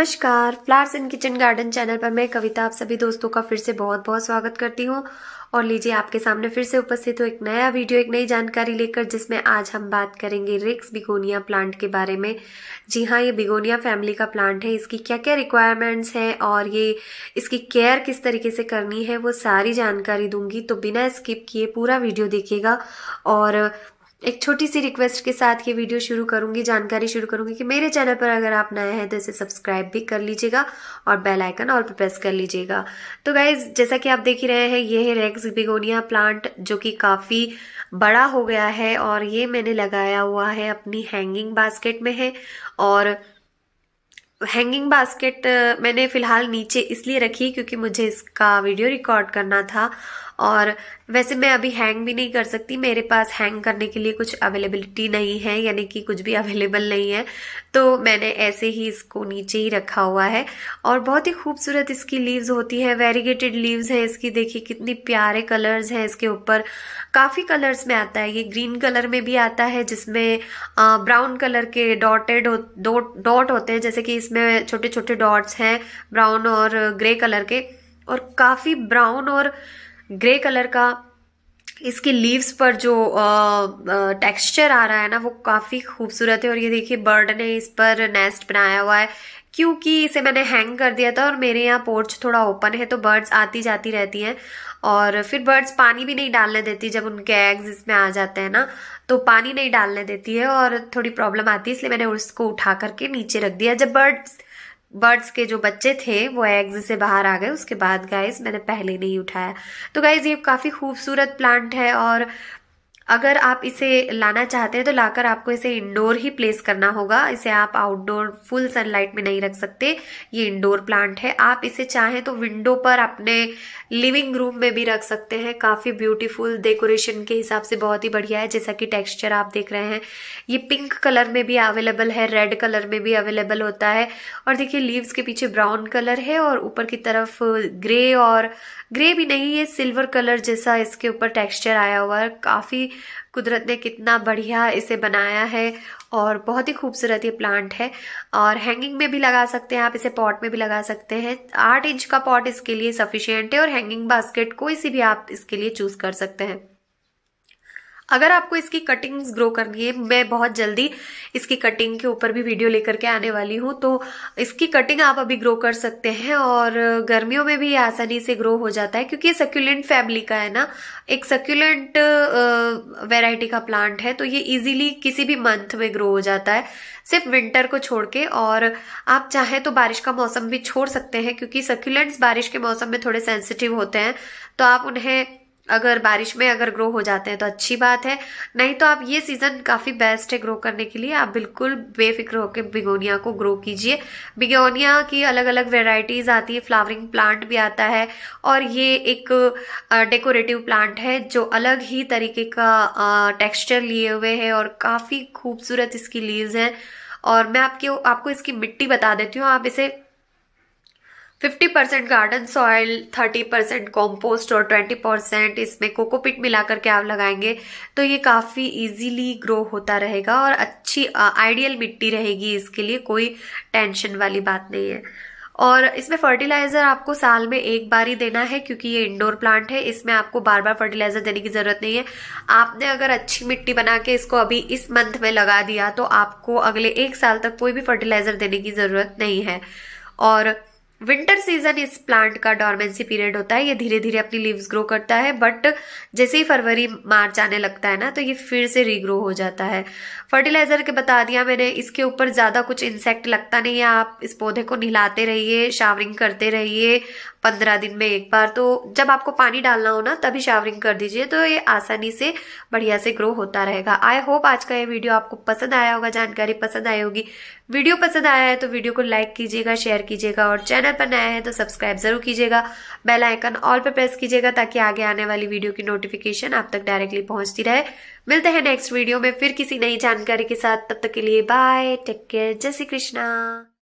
नमस्कार flowers in kitchen garden channel पर मैं कविता आप सभी दोस्तों का फिर से बहुत बहुत स्वागत करती हूँ और लीजिए आपके सामने फिर से उपस्थित हो एक नया वीडियो एक नई जानकारी लेकर जिसमें आज हम बात करेंगे रिक्स बिगोनिया प्लांट के बारे में जी हाँ ये बिगोनिया फैमिली का प्लांट है इसकी क्या क्या रिक्वायरमेंट्स हैं और ये इसकी केयर किस तरीके से करनी है वो सारी जानकारी दूंगी तो बिना स्किप किए पूरा वीडियो देखिएगा और एक छोटी सी रिक्वेस्ट के साथ ये वीडियो शुरू करूंगी जानकारी शुरू करूंगी कि मेरे चैनल पर अगर आप नए हैं तो इसे सब्सक्राइब भी कर लीजिएगा और बेल आइकन और पर प्रेस कर लीजिएगा तो गाइज जैसा कि आप देख ही रहे हैं ये है रेक्स बिगोनिया प्लांट जो कि काफ़ी बड़ा हो गया है और ये मैंने लगाया हुआ है अपनी हैंगिंग बास्केट में है और हैंगिंग बास्केट मैंने फ़िलहाल नीचे इसलिए रखी क्योंकि मुझे इसका वीडियो रिकॉर्ड करना था और वैसे मैं अभी हैंग भी नहीं कर सकती मेरे पास हैंग करने के लिए कुछ अवेलेबिलिटी नहीं है यानी कि कुछ भी अवेलेबल नहीं है तो मैंने ऐसे ही इसको नीचे ही रखा हुआ है और बहुत ही खूबसूरत इसकी लीव्स होती है वेरीगेटेड लीव्स हैं इसकी देखिए कितनी प्यारे कलर्स हैं इसके ऊपर काफ़ी कलर्स में आता है ये ग्रीन कलर में भी आता है जिसमें ब्राउन कलर के डॉटेड डॉट होते हैं जैसे कि इसमें छोटे छोटे डॉट्स हैं ब्राउन और ग्रे कलर के और काफ़ी ब्राउन और ग्रे कलर का इसकी लीव्स पर जो टेक्सचर आ रहा है ना वो काफ़ी खूबसूरत है और ये देखिए बर्ड ने इस पर नेस्ट बनाया हुआ है क्योंकि इसे मैंने हैंग कर दिया था और मेरे यहाँ पोर्च थोड़ा ओपन है तो बर्ड्स आती जाती रहती हैं और फिर बर्ड्स पानी भी नहीं डालने देती जब उनके एग्स इसमें आ जाते हैं ना तो पानी नहीं डालने देती है और थोड़ी प्रॉब्लम आती है इसलिए मैंने उसको उठा करके नीचे रख दिया जब बर्ड्स बर्ड्स के जो बच्चे थे वो एग्ज से बाहर आ गए उसके बाद गाइज मैंने पहले नहीं उठाया तो गाइज ये काफ़ी खूबसूरत प्लांट है और अगर आप इसे लाना चाहते हैं तो लाकर आपको इसे इंडोर ही प्लेस करना होगा इसे आप आउटडोर फुल सनलाइट में नहीं रख सकते ये इंडोर प्लांट है आप इसे चाहें तो विंडो पर अपने लिविंग रूम में भी रख सकते हैं काफ़ी ब्यूटीफुल डेकोरेशन के हिसाब से बहुत ही बढ़िया है जैसा कि टेक्सचर आप देख रहे हैं ये पिंक कलर में भी अवेलेबल है रेड कलर में भी अवेलेबल होता है और देखिए लीव्स के पीछे ब्राउन कलर है और ऊपर की तरफ ग्रे और ग्रे भी नहीं है सिल्वर कलर जैसा इसके ऊपर टेक्सचर आया हुआ है काफ़ी कुदरत ने कितना बढ़िया इसे बनाया है और बहुत ही खूबसूरत ये प्लांट है और हैंगिंग में भी लगा सकते हैं आप इसे पॉट में भी लगा सकते हैं आठ इंच का पॉट इसके लिए सफिशियंट है और हैंगिंग बास्केट कोई सी भी आप इसके लिए चूज कर सकते हैं अगर आपको इसकी कटिंग्स ग्रो करनी है मैं बहुत जल्दी इसकी कटिंग के ऊपर भी वीडियो लेकर के आने वाली हूँ तो इसकी कटिंग आप अभी ग्रो कर सकते हैं और गर्मियों में भी आसानी से ग्रो हो जाता है क्योंकि ये सक्यूलेंट फैमिली का है ना एक सक्यूलेंट वेराइटी का प्लांट है तो ये इजीली किसी भी मंथ में ग्रो हो जाता है सिर्फ विंटर को छोड़ के और आप चाहें तो बारिश का मौसम भी छोड़ सकते हैं क्योंकि सक्यूलेंट्स बारिश के मौसम में थोड़े सेंसिटिव होते हैं तो आप उन्हें अगर बारिश में अगर ग्रो हो जाते हैं तो अच्छी बात है नहीं तो आप ये सीज़न काफ़ी बेस्ट है ग्रो करने के लिए आप बिल्कुल बेफिक्र होकर बिगोनिया को ग्रो कीजिए बिगोनिया की अलग अलग वेराइटीज़ आती है फ्लावरिंग प्लांट भी आता है और ये एक डेकोरेटिव प्लांट है जो अलग ही तरीके का टेक्स्चर लिए हुए है और काफ़ी खूबसूरत इसकी लीव हैं और मैं आपके आपको इसकी मिट्टी बता देती हूँ आप इसे fifty percent garden soil thirty percent compost और ट्वेंटी परसेंट इसमें कोकोपिट मिला करके आप लगाएंगे तो ये काफ़ी इजीली ग्रो होता रहेगा और अच्छी आइडियल मिट्टी रहेगी इसके लिए कोई टेंशन वाली बात नहीं है और इसमें फर्टिलाइज़र आपको साल में एक बार ही देना है क्योंकि ये इंडोर प्लांट है इसमें आपको बार बार फर्टिलाइज़र देने की ज़रूरत नहीं है आपने अगर अच्छी मिट्टी बना के इसको अभी इस मंथ में लगा दिया तो आपको अगले एक साल तक कोई भी फर्टिलाइज़र देने की ज़रूरत नहीं है और विंटर सीजन इस प्लांट का डॉर्मेंसी पीरियड होता है ये धीरे धीरे अपनी लीव्स ग्रो करता है बट जैसे ही फरवरी मार्च आने लगता है ना तो ये फिर से रीग्रो हो जाता है फर्टिलाइजर के बता दिया मैंने इसके ऊपर ज़्यादा कुछ इंसेक्ट लगता नहीं है आप इस पौधे को नहलाते रहिए शावरिंग करते रहिए पंद्रह दिन में एक बार तो जब आपको पानी डालना हो ना तभी शावरिंग कर दीजिए तो ये आसानी से बढ़िया से ग्रो होता रहेगा आई होप आज का ये वीडियो आपको पसंद आया होगा जानकारी पसंद आई होगी वीडियो पसंद आया है तो वीडियो को लाइक कीजिएगा शेयर कीजिएगा और चैनल चैनल पर नया है तो सब्सक्राइब जरूर कीजिएगा बेल आइकन ऑल पर प्रेस कीजिएगा ताकि आगे आने वाली वीडियो की नोटिफिकेशन आप तक डायरेक्टली पहुंचती रहे मिलते हैं नेक्स्ट वीडियो में फिर किसी नई जानकारी के साथ तब तक के लिए बाय टेक केयर जय श्री कृष्णा